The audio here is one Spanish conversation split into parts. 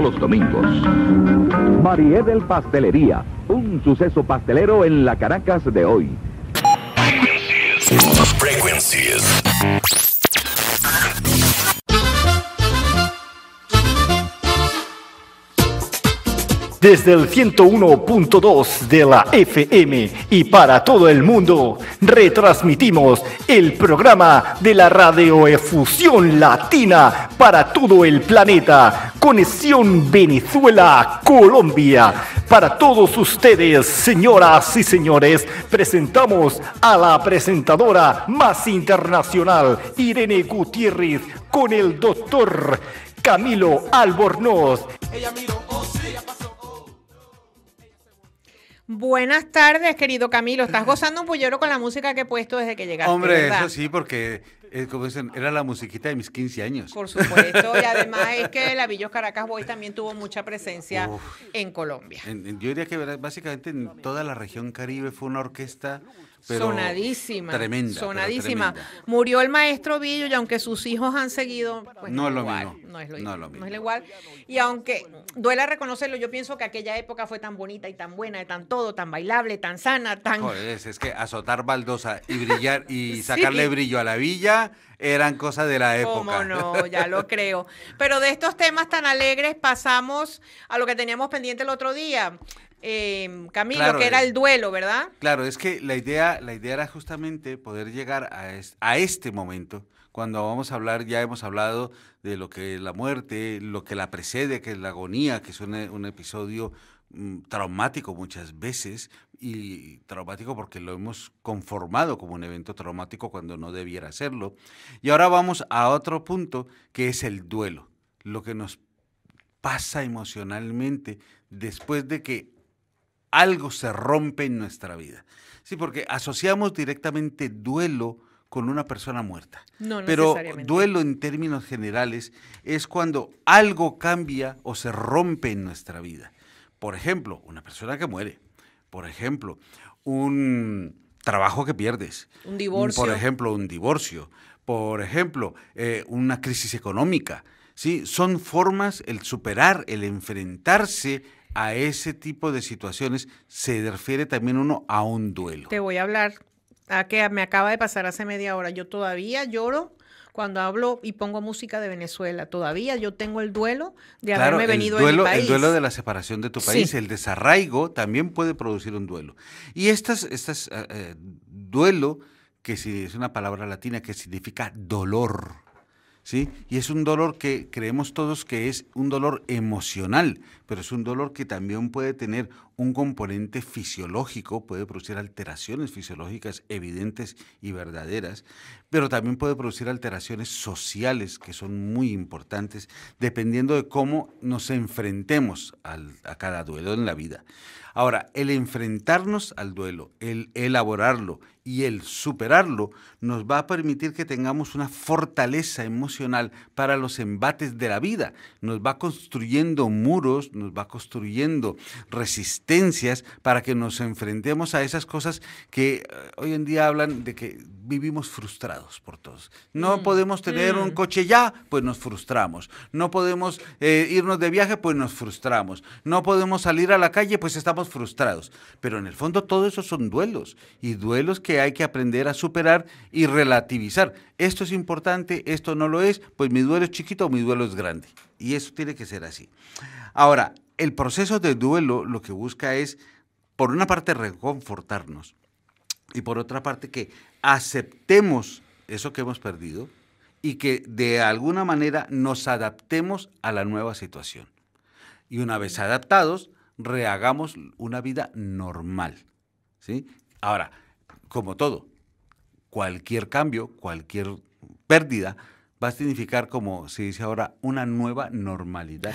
Los domingos. Marie del Pastelería, un suceso pastelero en la Caracas de hoy. desde el 101.2 de la FM y para todo el mundo retransmitimos el programa de la radioefusión latina para todo el planeta, Conexión Venezuela, Colombia. Para todos ustedes, señoras y señores, presentamos a la presentadora más internacional, Irene Gutiérrez, con el doctor Camilo Albornoz. Buenas tardes, querido Camilo. Estás gozando un puñero con la música que he puesto desde que llegaste. Hombre, eso sí, porque eh, era la musiquita de mis 15 años. Por supuesto, y además es que la Villos Caracas Boy también tuvo mucha presencia en Colombia. yo diría que básicamente en toda la región caribe fue una orquesta sonadísima. Sonadísima. Murió el maestro Billo y aunque sus hijos han seguido. no, es lo mismo. no es lo mismo. No es igual. Y aunque duela reconocerlo, yo pienso que aquella época fue tan bonita y tan buena, y tan todo, tan bailable, tan sana, tan. Joder, es, que azotar baldosa y brillar y sacarle brillo a la villa eran cosas de la época. ¿Cómo no? Ya lo creo. Pero de estos temas tan alegres pasamos a lo que teníamos pendiente el otro día. Em, Camilo, que era eh, el duelo, ¿verdad? Claro, es que la idea, la idea era justamente poder llegar a, este momento, cuando vamos a hablar, ya hemos hablado de lo que es la muerte, lo que la precede, que es la agonía, que es un, episodio mm, traumático muchas veces, y traumático porque lo hemos conformado como un evento traumático cuando no debiera serlo. Y ahora vamos a otro punto, que es el duelo, lo que nos pasa emocionalmente después de que algo se rompe en nuestra vida. Sí, porque asociamos directamente duelo con una persona muerta. No, Pero duelo en términos generales es cuando algo cambia o se rompe en nuestra vida. Por ejemplo, una persona que muere. Por ejemplo, un trabajo que pierdes. Un divorcio. Por ejemplo, un divorcio. Por ejemplo, eh, una crisis económica. ¿sí? Son formas el superar, el enfrentarse a ese tipo de situaciones se refiere también uno a un duelo. Te voy a hablar a que me acaba de pasar hace media hora. Yo todavía lloro cuando hablo y pongo música de Venezuela. Todavía yo tengo el duelo de haberme venido el duelo, a mi El duelo de la separación de tu país, el desarraigo también puede producir un duelo. Y estas, estas eh, eh, duelo, que si es una palabra latina que significa dolor ¿sí? Y es un dolor que creemos todos que es un dolor emocional, pero es un dolor que también puede tener un componente fisiológico, puede producir alteraciones fisiológicas evidentes y verdaderas, pero también puede producir alteraciones sociales que son muy importantes dependiendo de cómo nos enfrentemos a cada duelo en la vida. Ahora, el enfrentarnos al duelo, el elaborarlo y el superarlo nos va a permitir que tengamos una fortaleza emocional para los embates de la vida. Nos va construyendo muros, nos va construyendo resistencia para que nos enfrentemos a esas cosas que eh, hoy en día hablan de que vivimos frustrados por todos. No mm, podemos tener un mm. coche ya, pues nos frustramos. No podemos eh, irnos de viaje, pues nos frustramos. No podemos salir a la calle, pues estamos frustrados. Pero en el fondo todo eso son duelos y duelos que hay que aprender a superar y relativizar. Esto es importante, esto no lo es, pues mi duelo es chiquito o mi duelo es grande. Y eso tiene que ser así. Ahora, el proceso de duelo lo que busca es, por una parte, reconfortarnos y por otra parte, que aceptemos eso que hemos perdido y que de alguna manera nos adaptemos a la nueva situación. Y una vez adaptados, rehagamos una vida normal. ¿sí? Ahora, como todo, cualquier cambio, cualquier pérdida va a significar, como se dice ahora, una nueva normalidad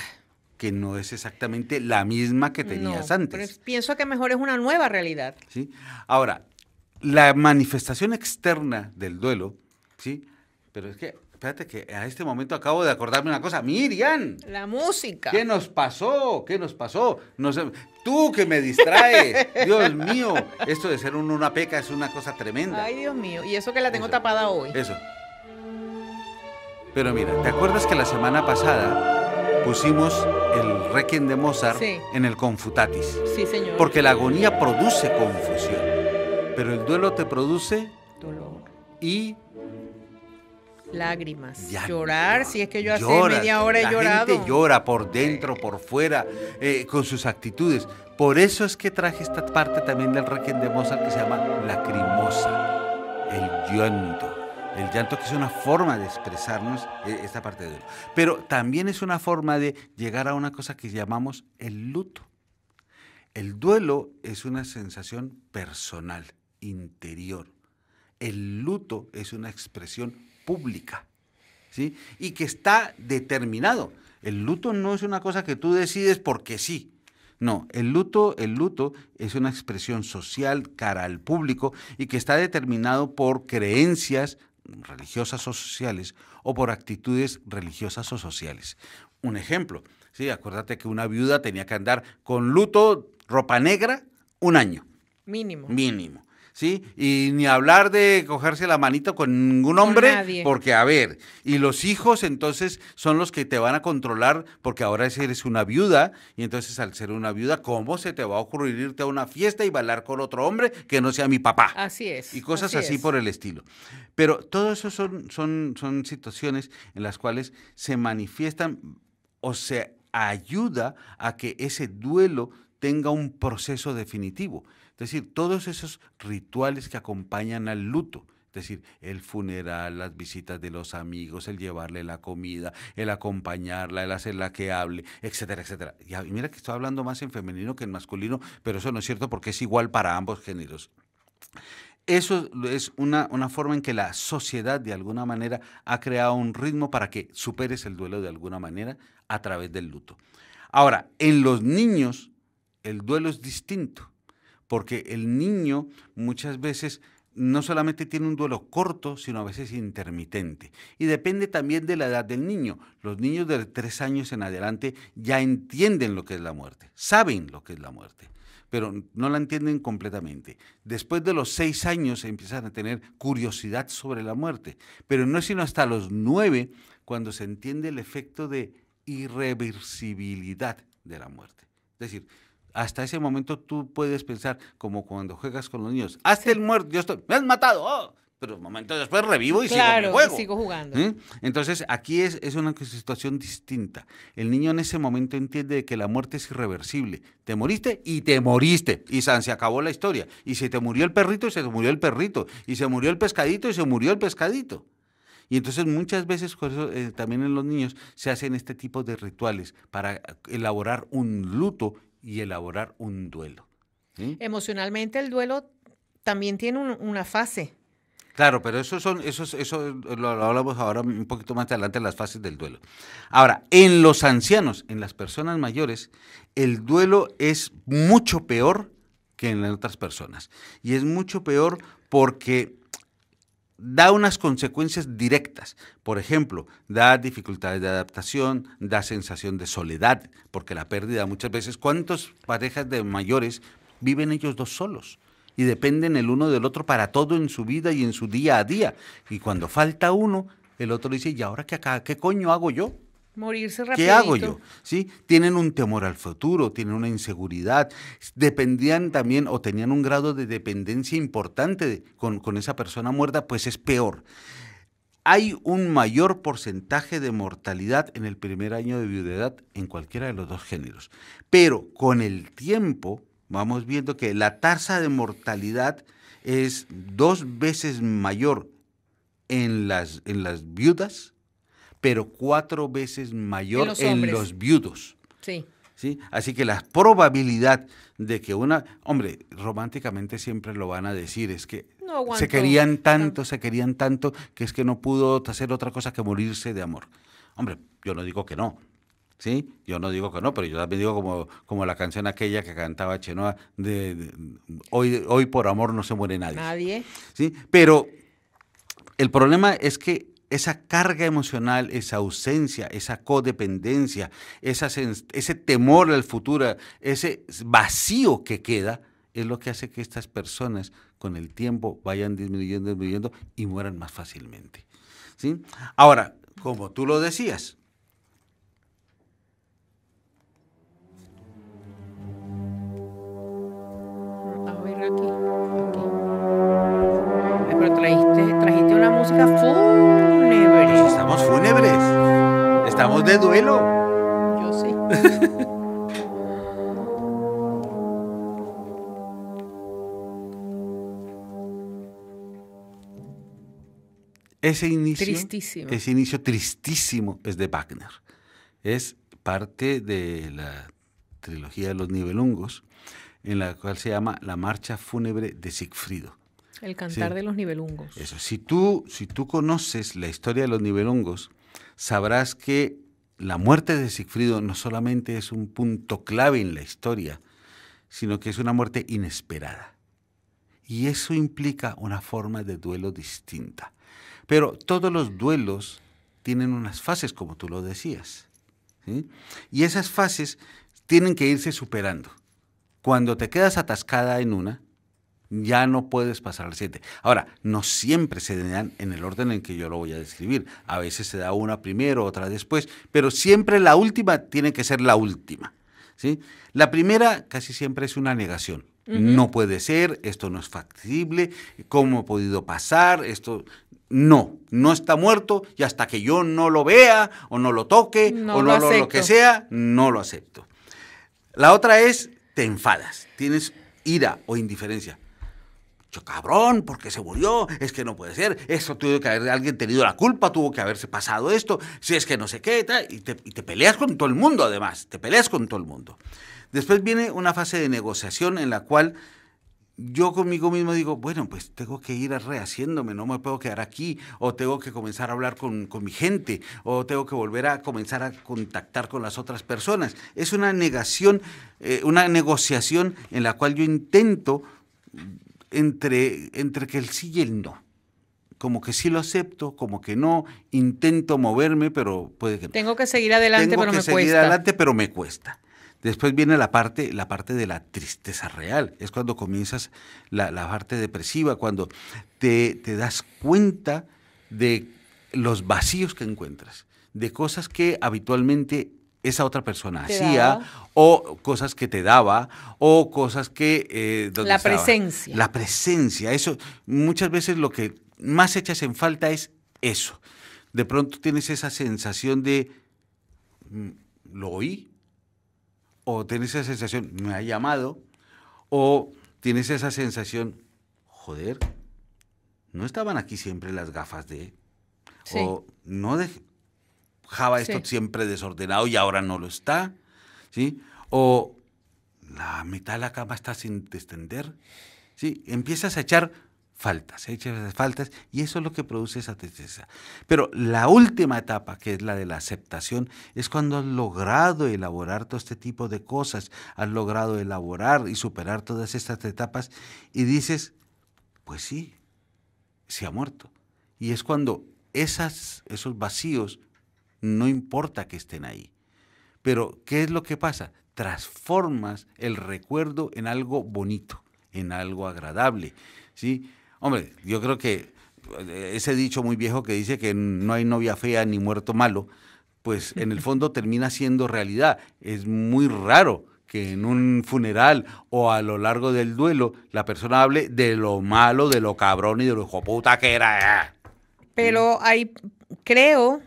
que no es exactamente la misma que tenías antes. Pero pienso que mejor es una nueva realidad. ¿sí? Ahora, la manifestación externa del duelo, ¿sí? Pero es que, espérate que a este momento acabo de acordarme una cosa. Miriam. La música. ¿Qué nos pasó? ¿Qué nos pasó? No sé, tú que me distraes. Dios mío, esto de ser una peca es una cosa tremenda. Ay, Dios mío. Y eso que la tengo tapada hoy. Eso. Pero mira, ¿te acuerdas que la semana pasada pusimos el Requiem de Mozart en el Confutatis. Sí, señor. Porque la agonía produce confusión, pero el duelo te produce dolor y lágrimas, llorar, si es que yo hace media hora he la Gente llora por dentro, por fuera, eh, con sus actitudes. Por eso es que traje esta parte también del Requiem de Mozart que se llama Lacrimosa, el llanto. El llanto que es una forma de expresarnos e, esta parte de duelo. Pero también es una forma de llegar a una cosa que llamamos el luto. El duelo es una sensación personal, interior. El luto es una expresión pública. ¿sí? Y que está determinado. El luto no es una cosa que tú decides porque sí. No, el luto, el luto es una expresión social cara al público y que está determinado por creencias, religiosas o sociales o por actitudes religiosas o sociales. Un ejemplo, sí, acuérdate que una viuda tenía que andar con luto, ropa negra, un año. Mínimo. Mínimo. ¿sí? Y ni hablar de cogerse la manita con ningún hombre, porque a ver, y los hijos entonces son los que te van a controlar, porque ahora eres una viuda, y entonces al ser una viuda, ¿cómo se te va a ocurrir irte a una fiesta y bailar con otro hombre que no sea mi papá? Así es. Y cosas así, por el estilo. Pero todo eso son, son, son situaciones en las cuales se manifiestan o se ayuda a que ese duelo tenga un proceso definitivo. Es decir, todos esos rituales que acompañan al luto. Es decir, el funeral, las visitas de los amigos, el llevarle la comida, el acompañarla, el hacerla que hable, etcétera, etcétera. Ah, y mira que estoy hablando más en femenino que en masculino, pero eso no es cierto porque es igual para ambos géneros. Eso es una, una, forma en que la sociedad de alguna manera ha creado un ritmo para que superes el duelo de alguna manera a través del luto. Ahora, en los niños el duelo es distinto porque el niño muchas veces no solamente tiene un duelo corto, sino a veces intermitente. Y depende también de la edad del niño. Los niños de tres años en adelante ya entienden lo que es la muerte, saben lo que es la muerte, pero no la entienden completamente. Después de los seis años empiezan a tener curiosidad sobre la muerte, pero no es sino hasta los nueve cuando se entiende el efecto de irreversibilidad de la muerte. Es decir, hasta ese momento tú puedes pensar, como cuando juegas con los niños, Hasta el muerto, yo estoy, me han matado, oh", pero un momento después revivo y sigo juego. sigo jugando. Entonces, aquí es, una situación distinta. El niño en ese momento entiende que la muerte es irreversible. Te moriste y te moriste. Y se acabó la historia. Y se te murió el perrito y se murió el perrito. Y se murió el pescadito y se murió el pescadito. Y entonces muchas veces eh, también en los niños se hacen este tipo de rituales para elaborar un luto y elaborar un duelo. Emocionalmente el duelo también tiene una fase. Claro, pero eso son, eso, eso lo, hablamos ahora un poquito más adelante, las fases del duelo. Ahora, en los ancianos, en las personas mayores, el duelo es mucho peor que en otras personas. Y es mucho peor porque da unas consecuencias directas. Por ejemplo, da dificultades de adaptación, da sensación de soledad, porque la pérdida muchas veces, ¿cuántas parejas de mayores viven ellos dos solos? Y dependen el uno del otro para todo en su vida y en su día a día. Y cuando falta uno, el otro dice, ¿y ahora qué, acá, qué coño hago yo? Morirse rápido. ¿Qué hago yo? ¿Sí? Tienen un temor al futuro, tienen una inseguridad, dependían también o tenían un grado de dependencia importante con, esa persona muerta, pues es peor. Hay un mayor porcentaje de mortalidad en el primer año de viudedad en cualquiera de los dos géneros. Pero con el tiempo vamos viendo que la tasa de mortalidad es dos veces mayor en las, en las viudas pero cuatro veces mayor en los, viudos. Sí. ¿Sí? Así que la probabilidad de que una, hombre, románticamente siempre lo van a decir, es que se querían tanto, se querían tanto, que es que no pudo hacer otra cosa que morirse de amor. Hombre, yo no digo que no, ¿sí? Yo no digo que no, pero yo también digo como, como la canción aquella que cantaba Chenoa de, hoy, hoy por amor no se muere nadie. Nadie. ¿Sí? Pero el problema es que esa carga emocional, esa ausencia, esa codependencia, ese temor al futuro, ese vacío que queda, es lo que hace que estas personas con el tiempo vayan disminuyendo, disminuyendo y mueran más fácilmente. ¿sí? Ahora, como tú lo decías, a Pero trajiste, trajiste una música full. Estamos de duelo. Yo sí. ese inicio, tristísimo. ese inicio tristísimo es de Wagner. Es parte de la trilogía de los Nibelungos, en la cual se llama La Marcha Fúnebre de Siegfried. El cantar de los nivelungos. Eso. Si tú, si tú conoces la historia de los nivelungos, sabrás que la muerte de Sigfrido no solamente es un punto clave en la historia, sino que es una muerte inesperada. Y eso implica una forma de duelo distinta. Pero todos los duelos tienen unas fases, como tú lo decías. Y esas fases tienen que irse superando. Cuando te quedas atascada en una, ya no puedes pasar al 7. Ahora, no siempre se dan en el orden en que yo lo voy a describir. A veces se da una primero, otra después, pero siempre la última tiene que ser la última. ¿sí? La primera casi siempre es una negación. No puede ser, esto no es factible, ¿cómo ha podido pasar? Esto no, no está muerto y hasta que yo no lo vea o no lo toque o no lo que sea, no lo acepto. La otra es, te enfadas, tienes ira o indiferencia Cabrón, cabrón, qué se murió? Es que no puede ser. Eso tuvo que haber alguien tenido la culpa, tuvo que haberse pasado esto. Si es que no sé qué, Y, te, peleas con todo el mundo, además. Te peleas con todo el mundo. Después viene una fase de negociación en la cual yo conmigo mismo digo, bueno, pues tengo que ir rehaciéndome, no me puedo quedar aquí, o tengo que comenzar a hablar con, mi gente, o tengo que volver a comenzar a contactar con las otras personas. Es una negación, eh, una negociación en la cual yo intento entre, entre que el sí y el no. Como que sí lo acepto, como que no, intento moverme, pero puede que no. Tengo que seguir adelante, Tengo que seguir adelante, pero me cuesta. Después viene la parte, la parte de la tristeza real. Es cuando comienzas la, parte depresiva, cuando te, te, das cuenta de los vacíos que encuentras, de cosas que habitualmente esa otra persona hacía, o cosas que te daba, o cosas que... Eh, la presencia. La presencia, eso, muchas veces lo que más echas en falta es eso. De pronto tienes esa sensación de, mm, ¿lo oí? O tienes esa sensación, ¿me ha llamado? O tienes esa sensación, joder, no estaban aquí siempre las gafas de... O no de, Java está siempre desordenado y ahora no lo está, ¿sí? O la mitad de la cama está sin descender. ¿sí? Empiezas a echar faltas, echas faltas y eso es lo que produce esa tristeza. Pero la última etapa, que es la de la aceptación, es cuando has logrado elaborar todo este tipo de cosas, has logrado elaborar y superar todas estas etapas y dices, pues sí, se ha muerto. Y es cuando esas, esos vacíos no importa que estén ahí. Pero, ¿qué es lo que pasa? Transformas el recuerdo en algo bonito, en algo agradable. ¿sí? Hombre, yo creo que eh, ese dicho muy viejo que dice que no hay novia fea ni muerto malo, pues en el fondo termina siendo realidad. Es muy raro que en un funeral o a lo largo del duelo la persona hable de lo malo, de lo cabrón y de lo hijo puta que era. Pero hay, creo,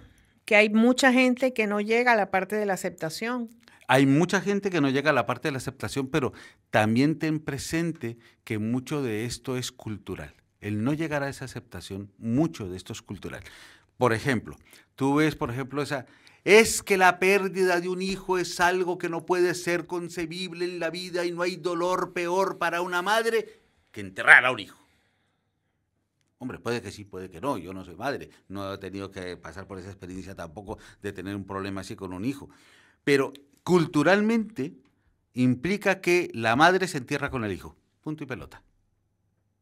que hay mucha gente que no llega a la parte de la aceptación. Hay mucha gente que no llega a la parte de la aceptación, pero también ten presente que mucho de esto es cultural. El no llegar a esa aceptación, mucho de esto es cultural. Por ejemplo, tú ves, por ejemplo, esa, es que la pérdida de un hijo es algo que no puede ser concebible en la vida y no hay dolor peor para una madre que enterrar a un hijo. Hombre, puede que sí, puede que no. Yo no soy madre. No he tenido que pasar por esa experiencia tampoco de tener un problema así con un hijo. Pero culturalmente implica que la madre se entierra con el hijo. Punto y pelota.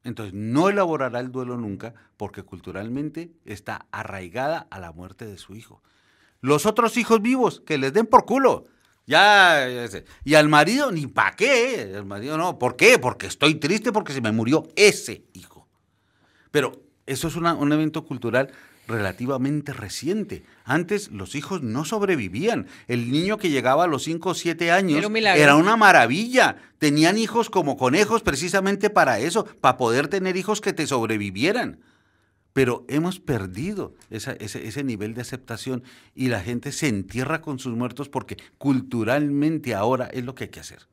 Entonces no elaborará el duelo nunca porque culturalmente está arraigada a la muerte de su hijo. Los otros hijos vivos, que les den por culo. Ya, y al marido ni para qué. El eh, marido no. ¿Por qué? Porque estoy triste porque se me murió ese hijo. Pero eso es un evento cultural relativamente reciente. Antes los hijos no sobrevivían. El niño que llegaba a los 5 o 7 años era, una maravilla. Tenían hijos como conejos precisamente para eso, para poder tener hijos que te sobrevivieran. Pero hemos perdido ese nivel de aceptación y la gente se entierra con sus muertos porque culturalmente ahora es lo que hay que hacer.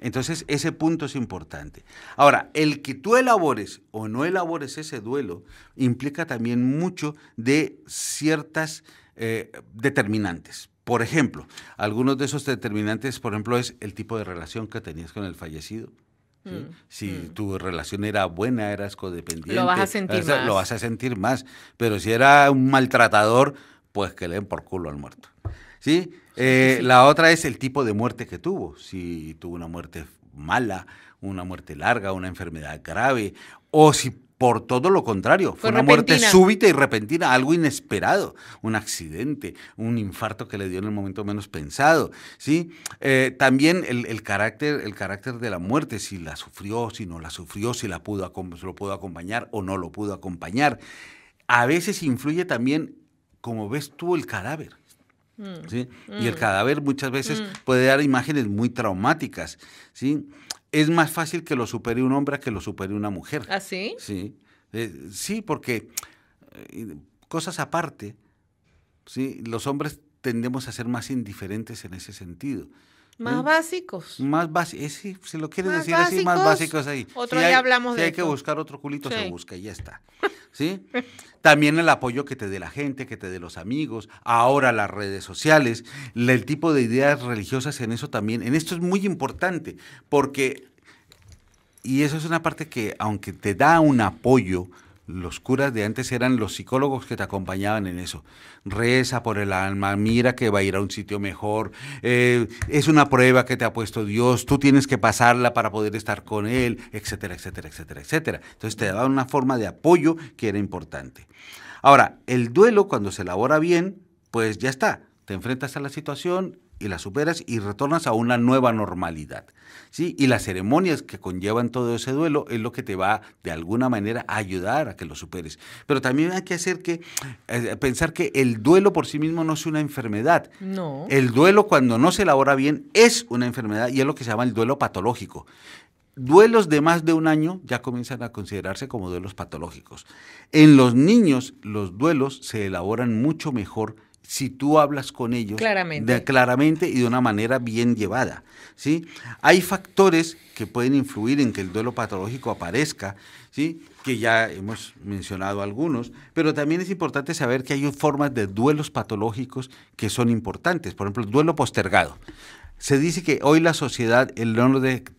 Entonces, ese punto es importante. Ahora, el que tú elabores o no elabores ese duelo implica también mucho de ciertas eh, determinantes. Por ejemplo, algunos de esos determinantes, por ejemplo, es el tipo de relación que tenías con el fallecido. Mm, si mm. tu relación era buena, eras codependiente. Lo vas a sentir Lo vas a sentir más. Pero si era un maltratador, pues que le den por culo al muerto. Eh, ¿sí? la otra es el tipo de muerte que tuvo, si tuvo una muerte mala, una muerte larga, una enfermedad grave, o si por todo lo contrario, fue, una muerte súbita y repentina, algo inesperado, un accidente, un infarto que le dio en el momento menos pensado, ¿sí? Eh, también el, carácter, el carácter de la muerte, si la sufrió, si no la sufrió, si la pudo, lo pudo acompañar o no lo pudo acompañar. A veces influye también, como ves tú, el cadáver. Mm. Y el mm. cadáver muchas veces mm. puede dar imágenes muy traumáticas, Es más fácil que lo supere un hombre que lo supere una mujer. ¿Ah, sí? Sí, eh, porque eh, cosas aparte, ¿sí? Los hombres tendemos a ser más indiferentes en ese sentido. Más ¿Eh? básicos. Más básicos, eh, si, si, lo quiere decir así, más básicos ahí. Otro día hay, hablamos si hay que buscar otro culito, se busca y ya está. ¿Sí? También el apoyo que te dé la gente, que te dé los amigos, ahora las redes sociales, el tipo de ideas religiosas en eso también. En esto es muy importante, porque, y eso es una parte que aunque te da un apoyo, los curas de antes eran los psicólogos que te acompañaban en eso. Reza por el alma, mira que va a ir a un sitio mejor, eh, es una prueba que te ha puesto Dios, tú tienes que pasarla para poder estar con Él, etcétera, etcétera, etcétera, etcétera. Entonces te daban una forma de apoyo que era importante. Ahora, el duelo cuando se elabora bien, pues ya está, te enfrentas a la situación y la superas y retornas a una nueva normalidad. ¿sí? Y las ceremonias que conllevan todo ese duelo es lo que te va de alguna manera a ayudar a que lo superes. Pero también hay que hacer que eh, pensar que el duelo por sí mismo no es una enfermedad. No. El duelo cuando no se elabora bien es una enfermedad y es lo que se llama el duelo patológico. Duelos de más de un año ya comienzan a considerarse como duelos patológicos. En los niños los duelos se elaboran mucho mejor si tú hablas con ellos claramente. y de una manera bien llevada. ¿sí? Hay factores que pueden influir en que el duelo patológico aparezca, ¿sí? que ya hemos mencionado algunos, pero también es importante saber que hay formas de duelos patológicos que son importantes, por ejemplo, el duelo postergado. Se dice que hoy la sociedad el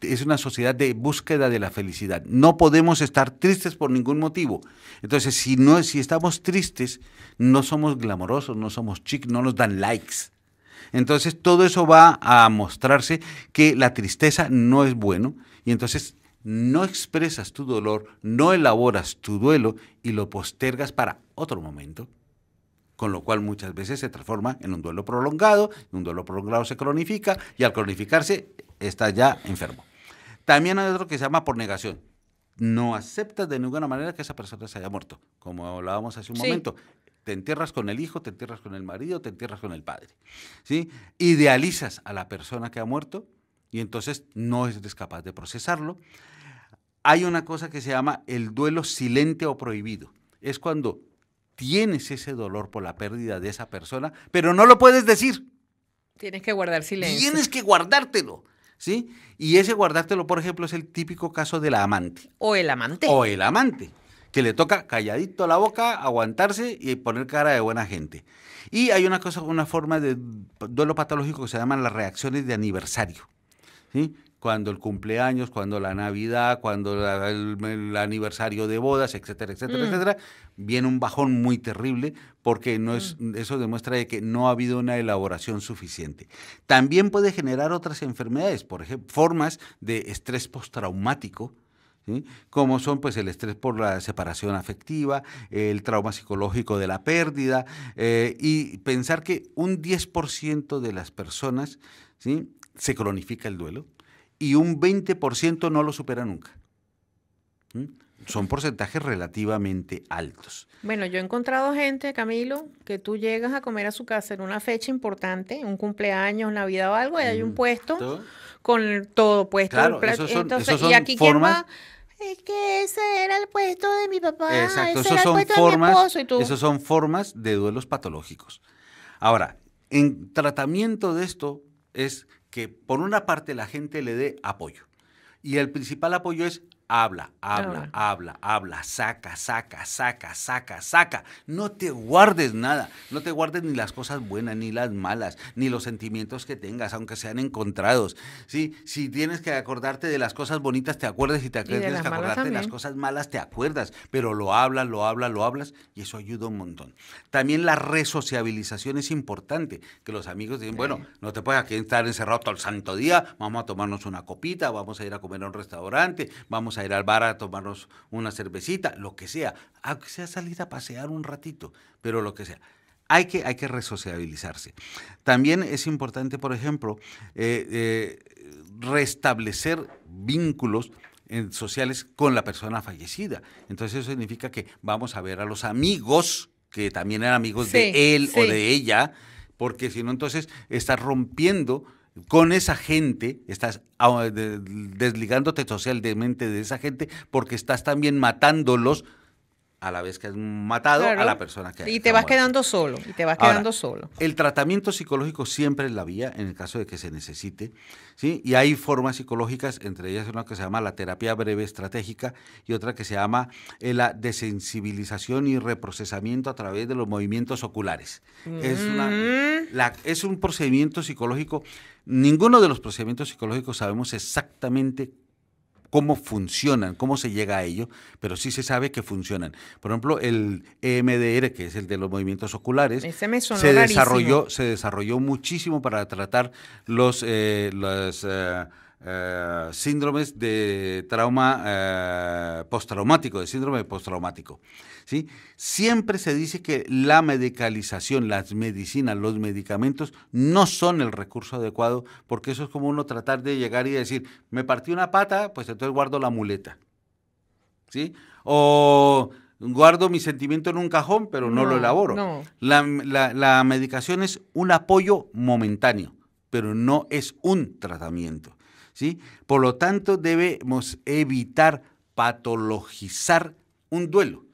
es una sociedad de búsqueda de la felicidad. No podemos estar tristes por ningún motivo. Entonces, si, no, si estamos tristes, no somos glamorosos, no somos chic, no nos dan likes. Entonces, todo eso va a mostrarse que la tristeza no es bueno. Y entonces no expresas tu dolor, no elaboras tu duelo y lo postergas para otro momento, con lo cual muchas veces se transforma en un duelo prolongado, un duelo prolongado se cronifica y al cronificarse está ya enfermo. También hay otro que se llama por negación. No aceptas de ninguna manera que esa persona se haya muerto, como hablábamos hace un momento. Te entierras con el hijo, te entierras con el marido, te entierras con el padre. ¿sí? Idealizas a la persona que ha muerto y entonces no eres capaz de procesarlo hay una cosa que se llama el duelo silente o prohibido. Es cuando tienes ese dolor por la pérdida de esa persona, pero no lo puedes decir. Tienes que guardar silencio. Tienes que guardártelo. ¿Sí? Y ese guardártelo, por ejemplo, es el típico caso de la amante. O el amante. O el amante, que le toca calladito la boca, aguantarse y poner cara de buena gente. Y hay una cosa, una forma de duelo patológico que se llaman las reacciones de aniversario. ¿Sí? cuando el cumpleaños, cuando la Navidad, cuando el, aniversario de bodas, etcétera, etcétera, mm. etcétera, viene un bajón muy terrible porque no es, mm. eso demuestra que no ha habido una elaboración suficiente. También puede generar otras enfermedades, por ejemplo, formas de estrés postraumático, como son pues el estrés por la separación afectiva, el trauma psicológico de la pérdida, eh, y pensar que un 10% de las personas ¿sí? se cronifica el duelo, y un 20% no lo supera nunca. ¿Mm? Son porcentajes relativamente altos. Bueno, yo he encontrado gente, Camilo, que tú llegas a comer a su casa en una fecha importante, un cumpleaños, Navidad o algo, y hay un mm. puesto con todo puesto. Entonces, y aquí formas, Es que ese era el puesto de mi papá. Exacto, ese era son el puesto formas, de mi esposo, y son formas de duelos patológicos. Ahora, en tratamiento de esto es que por una parte la gente le dé apoyo. Y el principal apoyo es Habla, habla, habla, habla, saca, saca, saca, saca, saca. No te guardes nada, no te guardes ni las cosas buenas, ni las malas, ni los sentimientos que tengas, aunque sean encontrados. ¿sí? Si tienes que acordarte de las cosas bonitas, te acuerdas, y te tienes que acordarte de las cosas malas, te acuerdas, pero lo hablas, lo hablas, lo hablas, y eso ayuda un montón. También la resociabilización es importante, que los amigos digan bueno, no te puedes aquí estar encerrado todo el santo día, vamos a tomarnos una copita, vamos a ir a comer a un restaurante, vamos a ir al bar a tomarnos una cervecita, lo que sea, aunque sea salir a pasear un ratito, pero lo que sea. Hay que, hay que resociabilizarse. También es importante, por ejemplo, eh, eh, restablecer vínculos eh, sociales con la persona fallecida. Entonces eso significa que vamos a ver a los amigos, que también eran amigos de él o de ella, porque si no, entonces está rompiendo con esa gente, estás ah, desligándote socialmente de esa gente porque estás también matándolos a la vez que has matado a la persona que Y te vas quedando solo, y te vas quedando solo. El tratamiento psicológico siempre es la vía en el caso de que se necesite, ¿sí? Y hay formas psicológicas, entre ellas una que se llama la terapia breve estratégica y otra que se llama eh, la desensibilización y reprocesamiento a través de los movimientos oculares. Es, mm. es un procedimiento psicológico, ninguno de los procedimientos psicológicos sabemos exactamente cómo funcionan, cómo se llega a ello, pero sí se sabe que funcionan. Por ejemplo, el EMDR, que es el de los movimientos oculares, se desarrolló, se desarrolló muchísimo para tratar los, eh, eh eh, síndromes de trauma eh, postraumático, de síndrome postraumático. ¿sí? Siempre se dice que la medicalización, las medicinas, los medicamentos no son el recurso adecuado porque eso es como uno tratar de llegar y decir, me partí una pata, pues entonces guardo la muleta. ¿Sí? O guardo mi sentimiento en un cajón, pero no, lo elaboro. la medicación es un apoyo momentáneo, pero no es un tratamiento. Por lo tanto, debemos evitar patologizar un duelo.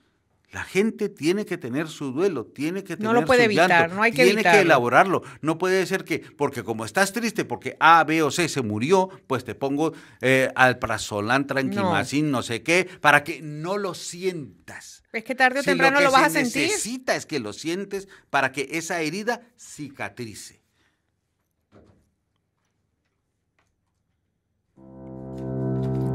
La gente tiene que tener su duelo, tiene que tener no lo puede evitar, no hay que tiene que elaborarlo. No puede ser que, porque como estás triste, porque A, B o C se murió, pues te pongo al eh, alprazolam, tranquimacin, no. sé qué, para que no lo sientas. Es que tarde o temprano lo, que lo vas se a sentir. Necesitas que lo sientes para que esa herida cicatrice.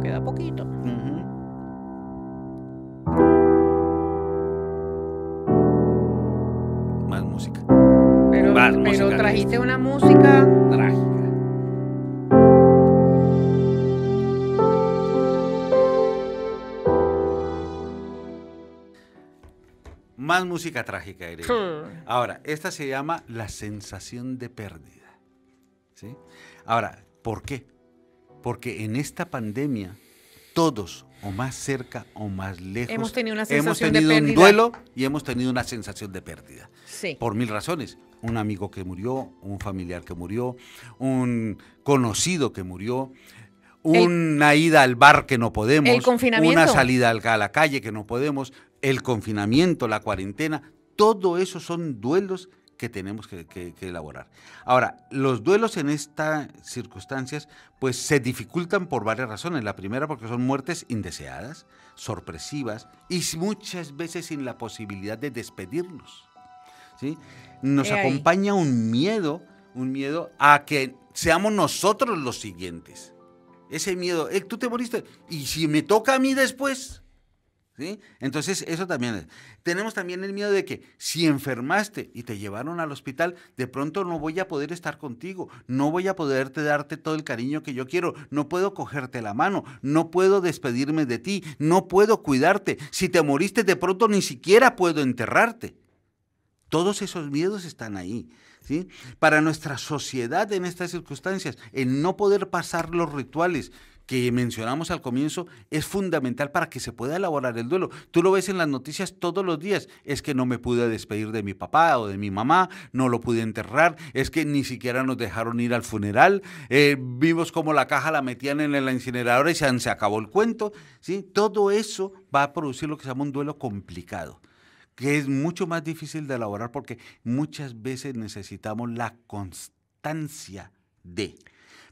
queda poquito. Más música. Pero, trajiste una música trágica. Más música trágica, Irene. Ahora, esta se llama La sensación de pérdida. ¿Sí? Ahora, ¿por qué? porque en esta pandemia todos, o más cerca o más lejos, hemos tenido, un duelo y hemos tenido una sensación de pérdida. Por mil razones. Un amigo que murió, un familiar que murió, un conocido que murió, una ida al bar que no podemos, una salida a la calle que no podemos, el confinamiento, la cuarentena, todo eso son duelos que tenemos que, elaborar. Ahora, los duelos en estas circunstancias pues se dificultan por varias razones. La primera porque son muertes indeseadas, sorpresivas y muchas veces sin la posibilidad de despedirnos. ¿sí? Nos acompaña un miedo, un miedo a que seamos nosotros los siguientes. Ese miedo, eh, tú te moriste y si me toca a mí después, entonces, eso también es. Tenemos también el miedo de que si enfermaste y te llevaron al hospital, de pronto no voy a poder estar contigo, no voy a poderte darte todo el cariño que yo quiero, no puedo cogerte la mano, no puedo despedirme de ti, no puedo cuidarte. Si te moriste, de pronto ni siquiera puedo enterrarte. Todos esos miedos están ahí. Para nuestra sociedad en estas circunstancias, el no poder pasar los rituales, que mencionamos al comienzo es fundamental para que se pueda elaborar el duelo. Tú lo ves en las noticias todos los días, es que no me pude despedir de mi papá o de mi mamá, no lo pude enterrar, es que ni siquiera nos dejaron ir al funeral, eh, vimos cómo la caja la metían en la incineradora y se, acabó el cuento. ¿sí? Todo eso va a producir lo que se llama un duelo complicado que es mucho más difícil de elaborar porque muchas veces necesitamos la constancia de.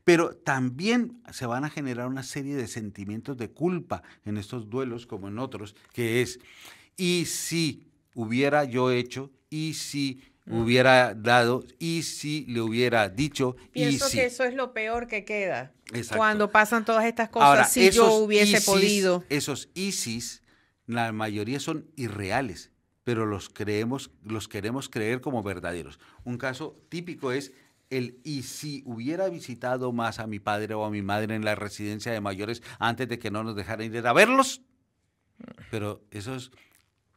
Pero también se van a generar una serie de sentimientos de culpa en estos duelos como en otros, que es, ¿y si hubiera yo hecho? ¿Y si mm. hubiera dado y si le hubiera dicho Pienso y si. que eso es lo peor que queda cuando pasan todas estas cosas si yo hubiese podido esos ISIS la mayoría son irreales pero los creemos los queremos creer como verdaderos un caso típico es el y si hubiera visitado más a mi padre o a mi madre en la residencia de mayores antes de que no nos dejaran ir a verlos. Pero eso,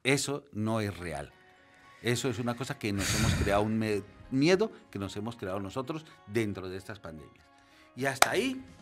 eso no es real. Eso es una cosa que nos hemos creado un miedo que nos hemos creado nosotros dentro de estas pandemias. Y hasta ahí